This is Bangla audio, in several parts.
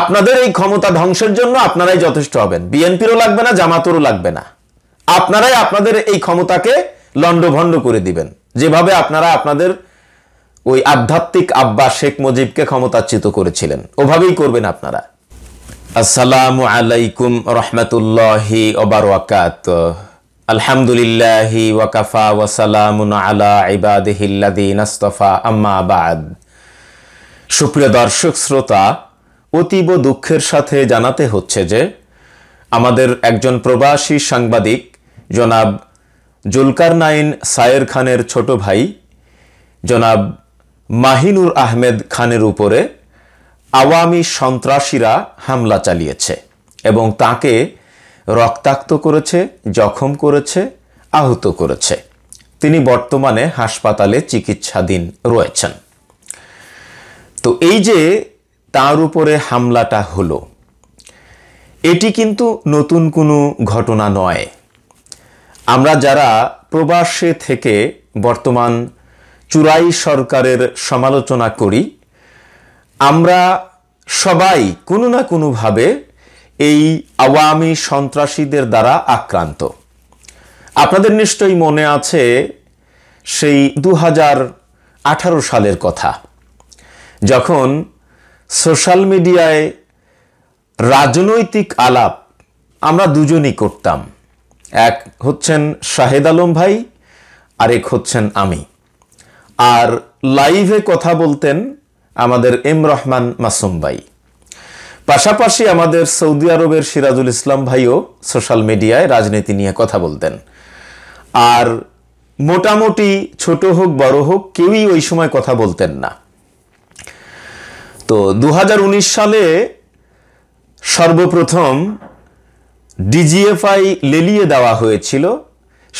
আপনাদের এই ক্ষমতা ধ্বংসের জন্য আপনারাই যথেষ্ট হবেন বিএনপিরও লাগবে না জামাতেরও লাগবে না আপনারাই আপনাদের এই ক্ষমতাকে লণ্ডভণ্ড করে দিবেন যেভাবে আপনারা আপনাদের ওই আধ্যাত্মিক আব্বা শেখ মুজিবকে ক্ষমতাচ্যুত করেছিলেন ওভাবেই করবেন আপনারা আসসালাম আলাইকুম রহমতুল্লাহি ওবারকাত আলহামদুলিল্লাহি ওয়াকাফা ওয়াসালামুন আলা ইবাদিহিল্লাদিন আস্তফা আম্মা বাদ সুপ্রিয় দর্শক শ্রোতা অতীব দুঃখের সাথে জানাতে হচ্ছে যে আমাদের একজন প্রবাসী সাংবাদিক জনাব জুলকারনাইন সায়ের খানের ছোট ভাই জনাব মাহিনুর আহমেদ খানের উপরে আওয়ামী সন্ত্রাসীরা হামলা চালিয়েছে এবং তাকে রক্তাক্ত করেছে জখম করেছে আহত করেছে তিনি বর্তমানে হাসপাতালে চিকিৎসাধীন রয়েছেন তো এই যে তার উপরে হামলাটা হলো এটি কিন্তু নতুন কোনো ঘটনা নয় আমরা যারা প্রবাসে থেকে বর্তমান চুরাই সরকারের সমালোচনা করি আমরা সবাই কোনো না কোনোভাবে এই আওয়ামী সন্ত্রাসীদের দ্বারা আক্রান্ত আপনাদের নিশ্চয়ই মনে আছে সেই দু সালের কথা যখন সোশ্যাল মিডিয়ায় রাজনৈতিক আলাপ আমরা দুজনই করতাম এক হচ্ছেন শাহেদ আলম ভাই আরেক হচ্ছেন আমি আর লাইভে কথা বলতেন আমাদের এম রহমান মাসুম ভাই পাশাপাশি আমাদের সৌদি আরবের সিরাজুল ইসলাম ভাইও সোশ্যাল মিডিয়ায় রাজনীতি নিয়ে কথা বলতেন আর মোটামুটি ছোট হোক বড় হোক কেউই ওই সময় কথা বলতেন না তো দু সালে সর্বপ্রথম ডিজিএফআই লেলিয়ে দেওয়া হয়েছিল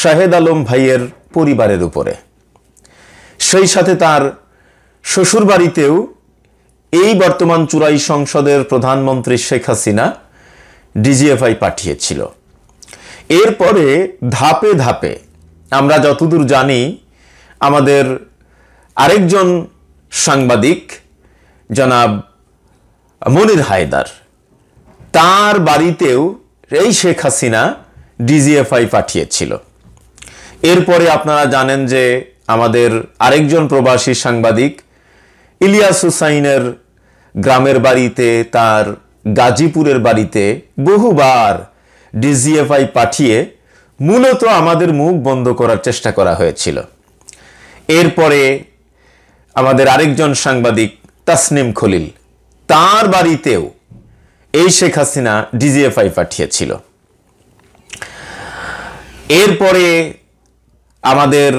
শাহেদ আলম ভাইয়ের পরিবারের উপরে সেই সাথে তার শ্বশুরবাড়িতেও এই বর্তমান চূড়াই সংসদের প্রধানমন্ত্রী শেখ হাসিনা ডিজিএফআই পাঠিয়েছিল এরপরে ধাপে ধাপে আমরা যতদূর জানি আমাদের আরেকজন সাংবাদিক জনাব মনির হায়দার তার বাড়িতেও এই শেখ হাসিনা ডিজিএফআই পাঠিয়েছিল এরপরে আপনারা জানেন যে আমাদের আরেকজন প্রবাসী সাংবাদিক ইলিয়াস হুসাইনের গ্রামের বাড়িতে তার গাজীপুরের বাড়িতে বহুবার ডিজিএফআই পাঠিয়ে মূলত আমাদের মুখ বন্ধ করার চেষ্টা করা হয়েছিল এরপরে আমাদের আরেকজন সাংবাদিক তাসনিম খলিল তার বাড়িতেও এই শেখ হাসিনা ডিজিএফআই পাঠিয়েছিল এরপরে আমাদের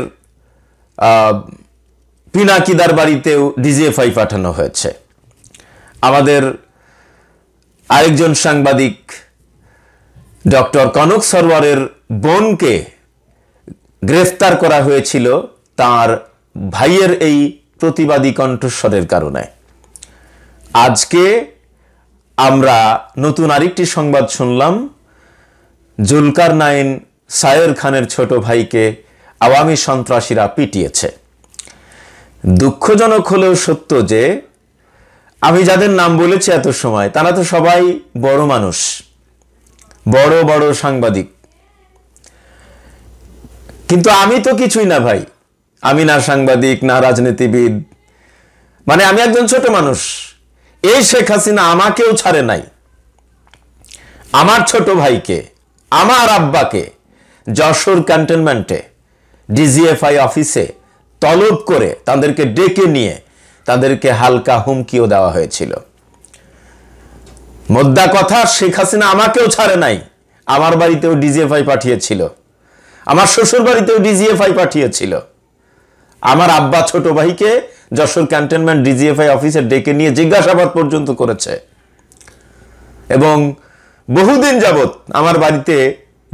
পিনাকিদার বাড়িতেও ডিজিএফআই পাঠানো হয়েছে আমাদের আরেকজন সাংবাদিক ডক্টর কনক সরওয়ারের বোনকে গ্রেফতার করা হয়েছিল তার ভাইয়ের এই প্রতিবাদী কণ্ঠস্বরের কারণে আজকে আমরা নতুন আরেকটি সংবাদ শুনলাম জুলকার নাইন সায়ের খানের ছোট ভাইকে আওয়ামী সন্ত্রাসীরা পিটিয়েছে দুঃখজনক হলেও সত্য যে আমি যাদের নাম বলেছি এত সময় তারা তো সবাই বড় মানুষ বড় বড় সাংবাদিক কিন্তু আমি তো কিছুই না ভাই আমি না সাংবাদিক না রাজনীতিবিদ মানে আমি একজন ছোট মানুষ এই শেখ হাসিনা আমাকেও ছাড়ে নাই আমার ছোট ভাইকে আমার আব্বাকে যশোর ক্যান্টনমেন্টে ডিজিএফআই অফিসে তলব করে তাদেরকে ডেকে নিয়ে তাদেরকে হালকা হুমকিও দেওয়া হয়েছিল মোদ্দা কথা শেখ হাসিনা আমাকেও ছাড়ে নাই আমার বাড়িতেও ডিজিএফআই পাঠিয়েছিল আমার শ্বশুর বাড়িতেও ডিজিএফআই পাঠিয়েছিল আমার আব্বা ছোট ভাইকে যশোর ক্যান্টনমেন্ট ডিজিএফআই অফিসে ডেকে নিয়ে জিজ্ঞাসাবাদ পর্যন্ত করেছে এবং বহুদিন যাবৎ আমার বাড়িতে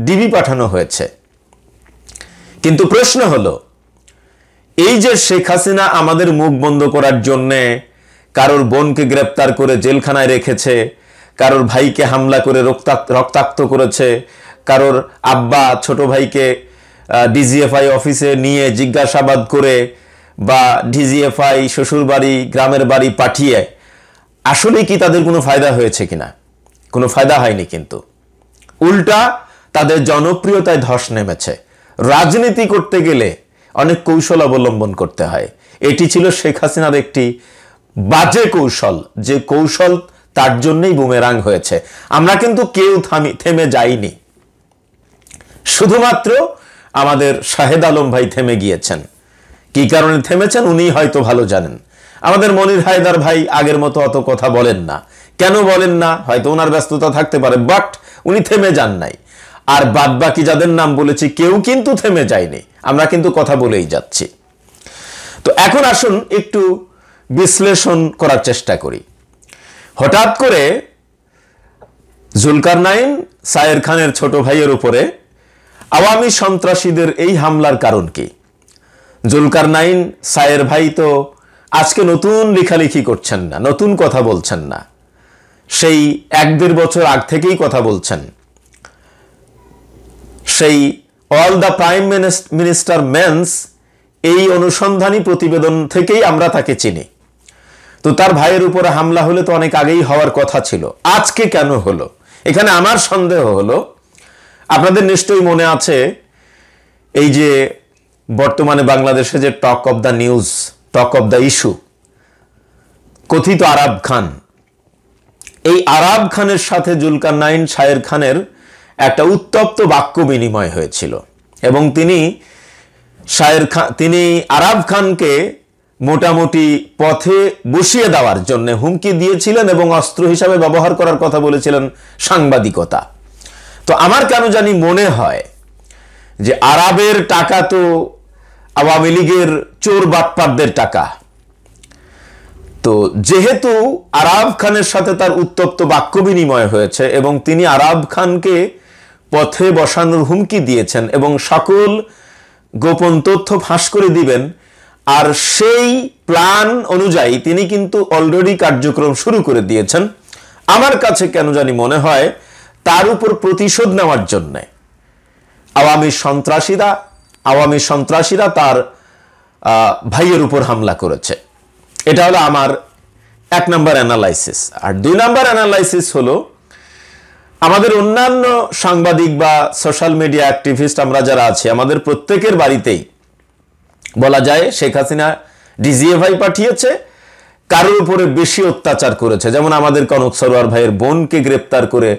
ডিবি পাঠানো হয়েছে কিন্তু প্রশ্ন হলো এই যে শেখ হাসিনা আমাদের মুখ বন্ধ করার জন্যে কারোর বোনকে গ্রেপ্তার করে জেলখানায় রেখেছে কারোর ভাইকে হামলা করে রক্তাক্ত রক্তাক্ত করেছে কারোর আব্বা ছোট ভাইকে ডিজিএফআই অফিসে নিয়ে জিজ্ঞাসাবাদ করে বা ডিজিএফআই শ্বশুরবাড়ি গ্রামের বাড়ি পাঠিয়ে আসলে কি তাদের কোনো ফায়দা হয়েছে কিনা কোনো ফায়দা হয়নি কিন্তু উল্টা তাদের জনপ্রিয়তায় ধস নেমেছে রাজনীতি করতে গেলে অনেক কৌশল অবলম্বন করতে হয় এটি ছিল শেখ হাসিনার একটি বাজে কৌশল যে কৌশল তার জন্যই বুমেরাং হয়েছে আমরা কিন্তু কেউ থামি থেমে যাইনি শুধুমাত্র আমাদের শাহেদ আলম ভাই থেমে গিয়েছেন কি কারণে থেমেছেন উনি হয়তো ভালো জানেন আমাদের মনির হায়দার ভাই আগের মতো অত কথা বলেন না কেন বলেন না হয়তো ওনার ব্যস্ততা থাকতে পারে বাট উনি থেমে যান নাই আর বাদ বাকি যাদের নাম বলেছি কেউ কিন্তু থেমে যায়নি আমরা কিন্তু কথা বলেই যাচ্ছি তো এখন আসুন একটু বিশ্লেষণ করার চেষ্টা করি হঠাৎ করে জুলকার নাইন সায়ের খানের ছোট ভাইয়ের উপরে আওয়ামী সন্ত্রাসীদের এই হামলার কারণ কি জুলকার নাইন সায়ের ভাই তো আজকে নতুন লেখালেখি করছেন না নতুন কথা বলছেন না সেই এক দেড় বছর আগ থেকেই কথা বলছেন সেই all the prime minister men's এই অনুসন্ধানী প্রতিবেদন থেকেই আমরা তাকে চিনি তো তার ভাইয়ের উপরে হামলা হলে তো অনেক আগেই হওয়ার কথা ছিল আজকে কেন হলো এখানে আমার সন্দেহ হলো আপনাদের নিশ্চয়ই মনে আছে এই যে বর্তমানে বাংলাদেশে যে talk of the news talk of the issue কথিত আরাব খান এই আরাব খানের সাথে জুলকার নাইন শায়ের খানের একটা উত্তপ্ত বাক্য বিনিময় হয়েছিল এবং তিনি শায়ের খান তিনি আরাব খানকে মোটামুটি পথে বসিয়ে দেওয়ার জন্য হুমকি দিয়েছিলেন এবং অস্ত্র হিসাবে ব্যবহার করার কথা বলেছিলেন সাংবাদিকতা তো আমার কেন জানি মনে হয় যে আরবের টাকা তো আওয়ামী লীগের চোর বাটপারদের টাকা তো যেহেতু আরাব খানের সাথে তার উত্তপ্ত বাক্য বিনিময় হয়েছে এবং তিনি আরাব খানকে পথে বসানোর হুমকি দিয়েছেন এবং সকল গোপন তথ্য ফাঁস করে দিবেন আর সেই প্ল্যান অনুযায়ী তিনি কিন্তু অলরেডি কার্যক্রম শুরু করে দিয়েছেন আমার কাছে কেন জানি মনে হয় তার উপর প্রতিশোধ নেওয়ার জন্য আওয়ামী সন্ত্রাসীরা আওয়ামী সন্ত্রাসীরা তার ভাইয়ের উপর হামলা করেছে এটা হলো আমার এক নম্বর অ্যানালাইসিস আর দুই নম্বর অ্যানালাইসিস হলো আমাদের অন্যান্য সাংবাদিক বা সোশ্যাল মিডিয়া অ্যাক্টিভিস্ট আমরা যারা আছি আমাদের প্রত্যেকের বাড়িতেই বলা যায় শেখ হাসিনা ভাই পাঠিয়েছে কারোর উপরে বেশি অত্যাচার করেছে যেমন আমাদের কনক সরোয়ার ভাইয়ের বোনকে গ্রেপ্তার করে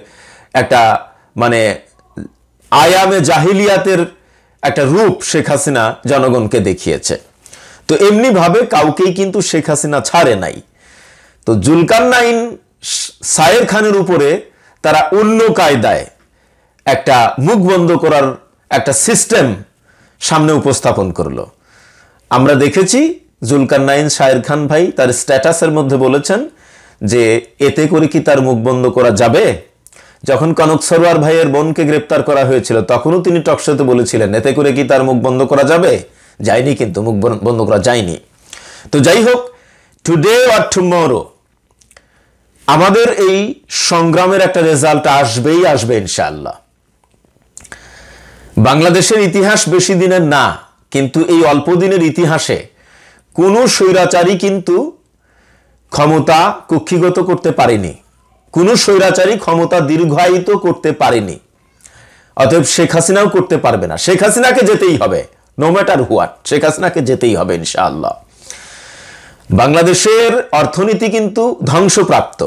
একটা মানে আয়ামে জাহিলিয়াতের একটা রূপ শেখ হাসিনা জনগণকে দেখিয়েছে তো এমনিভাবে কাউকেই কিন্তু শেখ হাসিনা ছাড়ে নাই তো জুলকান্নাইন সায়ের খানের উপরে তারা অন্য কায়দায় একটা মুখ বন্ধ করার একটা সিস্টেম সামনে উপস্থাপন করলো আমরা দেখেছি জুলকান্নাইন সায়ের খান ভাই তার স্ট্যাটাসের মধ্যে বলেছেন যে এতে করে কি তার মুখ বন্ধ করা যাবে যখন কনক সরোয়ার ভাইয়ের বোনকে গ্রেপ্তার করা হয়েছিল তখনও তিনি টকশোতে বলেছিলেন এতে করে কি তার মুখ বন্ধ করা যাবে যায়নি কিন্তু মুখ বন্ধ করা যায়নি তো যাই হোক টুডে আর টুমোরো আমাদের এই সংগ্রামের একটা রেজাল্ট আসবেই আসবে ইনশাল্লাহ বাংলাদেশের ইতিহাস বেশি দিনের না কিন্তু এই অল্প দিনের ইতিহাসে কোনো স্বৈরাচারী কিন্তু ক্ষমতা কক্ষিগত করতে পারেনি কোনো স্বৈরাচারী ক্ষমতা দীর্ঘায়িত করতে পারেনি অতএব শেখ হাসিনাও করতে পারবে না শেখ হাসিনাকে যেতেই হবে নো ম্যাটার হোয়াট শেখ হাসিনাকে যেতেই হবে ইনশাআল্লাহ বাংলাদেশের অর্থনীতি কিন্তু ধ্বংসপ্রাপ্ত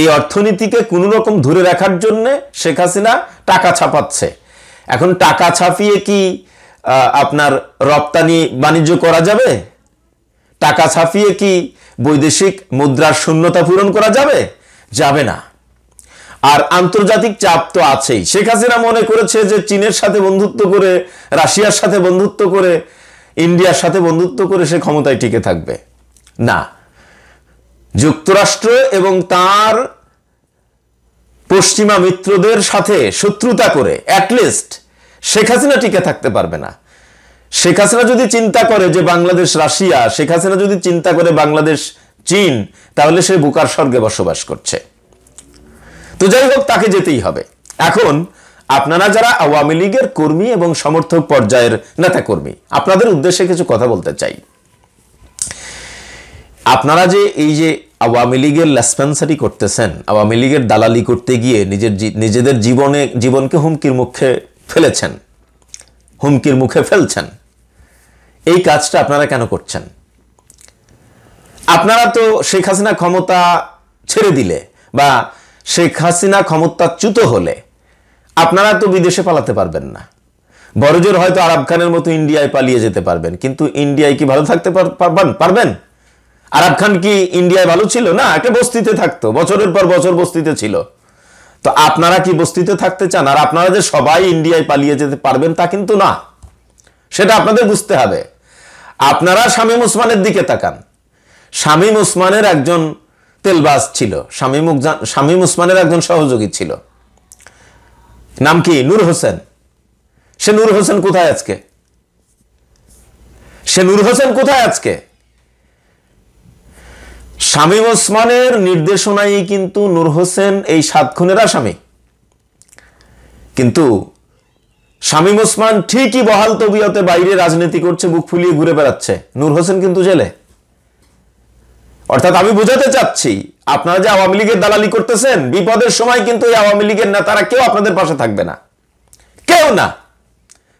এই অর্থনীতিকে কোনো রকম ধরে রাখার জন্যে শেখ হাসিনা টাকা ছাপাচ্ছে এখন টাকা ছাপিয়ে কি আপনার রপ্তানি বাণিজ্য করা যাবে টাকা ছাপিয়ে কি বৈদেশিক মুদ্রার শূন্যতা পূরণ করা যাবে যাবে না আর আন্তর্জাতিক চাপ তো আছেই শেখ হাসিনা মনে করেছে যে চীনের সাথে বন্ধুত্ব করে রাশিয়ার সাথে বন্ধুত্ব করে ইন্ডিয়ার সাথে বন্ধুত্ব করে সে ক্ষমতায় টিকে থাকবে না যুক্তরাষ্ট্র এবং তার পশ্চিমা মিত্রদের সাথে শত্রুতা করে অ্যাটলিস্ট শেখ হাসিনা টিকে থাকতে পারবে না শেখ হাসিনা যদি চিন্তা করে যে বাংলাদেশ রাশিয়া শেখ হাসিনা যদি চিন্তা করে বাংলাদেশ চীন তাহলে সে বুকার স্বর্গে বসবাস করছে তো যাই হোক তাকে যেতেই হবে এখন আপনারা যারা আওয়ামী লীগের কর্মী এবং সমর্থক পর্যায়ের নেতা কর্মী আপনাদের উদ্দেশ্যে কিছু কথা বলতে চাই আপনারা যে এই যে আওয়ামী লীগের লেসপেন্সারি করতেছেন আওয়ামী লীগের দালালি করতে গিয়ে নিজের নিজেদের জীবনে জীবনকে হুমকির মুখে ফেলেছেন হুমকির মুখে ফেলছেন এই কাজটা আপনারা কেন করছেন আপনারা তো শেখ হাসিনা ক্ষমতা ছেড়ে দিলে বা শেখ হাসিনা ক্ষমতাচ্যুত হলে আপনারা তো বিদেশে পালাতে পারবেন না বড়জোর হয়তো আরাব খানের মতো ইন্ডিয়ায় পালিয়ে যেতে পারবেন কিন্তু ইন্ডিয়ায় কি ভালো থাকতে পারবেন পারবেন আরাব খান কি ইন্ডিয়ায় ভালো ছিল না একটা বস্তিতে থাকতো বছরের পর বছর বস্তিতে ছিল তো আপনারা কি বস্তিতে থাকতে চান আর আপনারা যে সবাই ইন্ডিয়ায় পালিয়ে যেতে পারবেন তা কিন্তু না সেটা আপনাদের বুঝতে হবে আপনারা শামীম মুসমানের দিকে তাকান শামীম উসমানের একজন তেলবাজ ছিল শামীম শামীম উসমানের একজন সহযোগী ছিল নাম কি নূর হোসেন সে নূর হোসেন কোথায় আজকে সে নূর হোসেন কোথায় আজকে শামীম ওসমানের নির্দেশনায় কিন্তু নূর হোসেন এই সাত খুনের আসামি কিন্তু শামীম ওসমান ঠিকই বহাল তবিয়তে বাইরে রাজনীতি করছে বুক ফুলিয়ে ঘুরে বেড়াচ্ছে নূর হোসেন কিন্তু জেলে অর্থাৎ আমি বোঝাতে চাচ্ছি আপনারা যে আওয়ামী লীগের দালালি করতেছেন বিপদের সময় কিন্তু এই আওয়ামী লীগের নেতারা কেউ আপনাদের পাশে থাকবে না কেউ না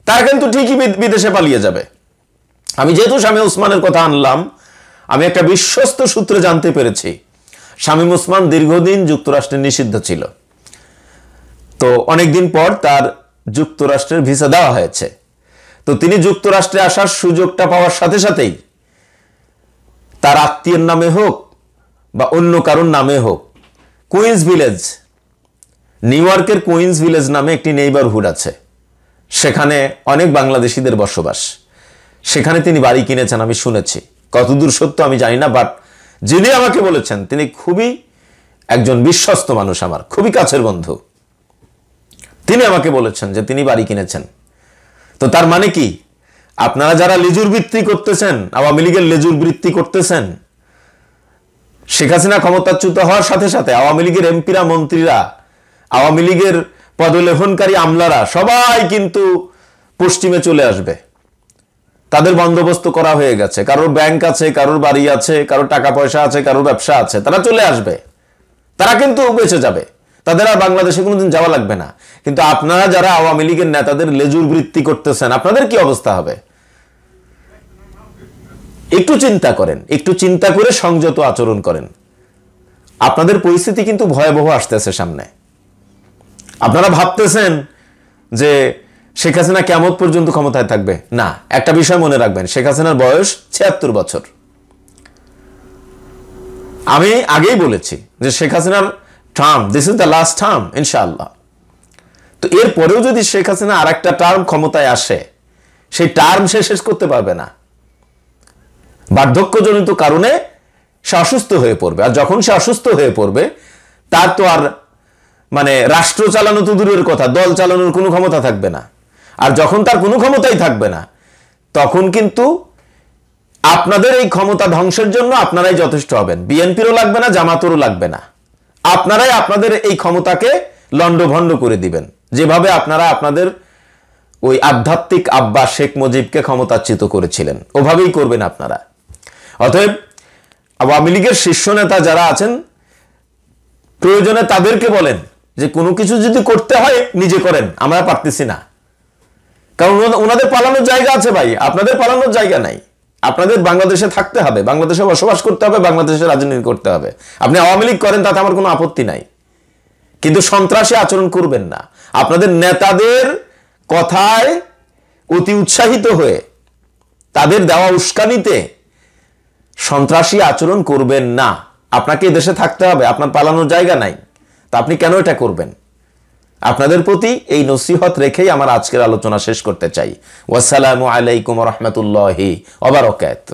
তারা কিন্তু ঠিকই বিদেশে পালিয়ে যাবে আমি যেহেতু স্বামী উসমানের কথা আনলাম আমি একটা বিশ্বস্ত সূত্রে জানতে পেরেছি স্বামী উসমান দীর্ঘদিন যুক্তরাষ্ট্রে নিষিদ্ধ ছিল তো অনেকদিন পর তার যুক্তরাষ্ট্রের ভিসা দেওয়া হয়েছে তো তিনি যুক্তরাষ্ট্রে আসার সুযোগটা পাওয়ার সাথে সাথেই তার আত্মীয়ের নামে হোক বা অন্য কারোর নামে হোক কুইন্স ভিলেজ নিউ ইয়র্কের কুইন্স ভিলেজ নামে একটি নেইবারহুড আছে সেখানে অনেক বাংলাদেশিদের বসবাস সেখানে তিনি বাড়ি কিনেছেন আমি শুনেছি কতদূর সত্য আমি জানি না বাট যিনি আমাকে বলেছেন তিনি খুবই একজন বিশ্বস্ত মানুষ আমার খুবই কাছের বন্ধু তিনি আমাকে বলেছেন যে তিনি বাড়ি কিনেছেন তো তার মানে কি আপনারা যারা লেজুর বৃত্তি করতেছেন আওয়ামী লীগের লেজুর বৃত্তি করতেছেন শেখ হাসিনা ক্ষমতাচ্যুত হওয়ার সাথে সাথে আওয়ামী লীগের এমপিরা মন্ত্রীরা আওয়ামী লীগের পদলেখনকারী আমলারা সবাই কিন্তু পশ্চিমে চলে আসবে তাদের বন্দোবস্ত করা হয়ে গেছে কারোর ব্যাংক আছে কারোর বাড়ি আছে কারোর টাকা পয়সা আছে কারোর ব্যবসা আছে তারা চলে আসবে তারা কিন্তু বেঁচে যাবে তাদের আর বাংলাদেশে কোনোদিন যাওয়া লাগবে না কিন্তু আপনারা যারা আওয়ামী লীগের নেতাদের লেজুর বৃত্তি করতেছেন আপনাদের কি অবস্থা হবে একটু চিন্তা করেন একটু চিন্তা করে সংযত আচরণ করেন আপনাদের পরিস্থিতি কিন্তু ভয়াবহ আসতেছে সামনে আপনারা ভাবতেছেন যে শেখ হাসিনা কেমন পর্যন্ত ক্ষমতায় থাকবে না একটা বিষয় মনে রাখবেন শেখ হাসিনার বয়স ছিয়াত্তর বছর আমি আগেই বলেছি যে শেখ হাসিনার term this is the last term ইনশাআল্লাহ তো এরপরেও যদি শেখ হাসিনা আর একটা টার্ম ক্ষমতায় আসে সেই টার্ম সে শেষ করতে পারবে না বার্ধক্যজনিত কারণে সে অসুস্থ হয়ে পড়বে আর যখন সে অসুস্থ হয়ে পড়বে তার তো আর মানে রাষ্ট্র চালানো তো দূরের কথা দল চালানোর কোনো ক্ষমতা থাকবে না আর যখন তার কোনো ক্ষমতাই থাকবে না তখন কিন্তু আপনাদের এই ক্ষমতা ধ্বংসের জন্য আপনারাই যথেষ্ট হবেন বিএনপিরও লাগবে না জামাতেরও লাগবে না আপনারাই আপনাদের এই ক্ষমতাকে লণ্ডভণ্ড করে দিবেন যেভাবে আপনারা আপনাদের ওই আধ্যাত্মিক আব্বা শেখ মুজিবকে ক্ষমতাচ্যুত করেছিলেন ওভাবেই করবেন আপনারা অতএব আওয়ামী লীগের শীর্ষ নেতা যারা আছেন প্রয়োজনে তাদেরকে বলেন যে কোনো কিছু যদি করতে হয় নিজে করেন আমরা পারতেছি না কারণ ওনাদের পালানোর জায়গা আছে ভাই আপনাদের পালানোর জায়গা নাই আপনাদের বাংলাদেশে থাকতে হবে বাংলাদেশে বসবাস করতে হবে বাংলাদেশে রাজনীতি করতে হবে আপনি আওয়ামী লীগ করেন তাতে আমার কোনো আপত্তি নাই কিন্তু সন্ত্রাসী আচরণ করবেন না আপনাদের নেতাদের কথায় অতি উৎসাহিত হয়ে তাদের দেওয়া উস্কানিতে সন্ত্রাসী আচরণ করবেন না আপনাকে দেশে থাকতে হবে আপনার পালানোর জায়গা নাই তা আপনি কেন এটা করবেন আপনাদের প্রতি এই নসিহত রেখেই আমার আজকের আলোচনা শেষ করতে চাই ওয়াসালামু আলাইকুম রহমতুল্লাহি অবরকাত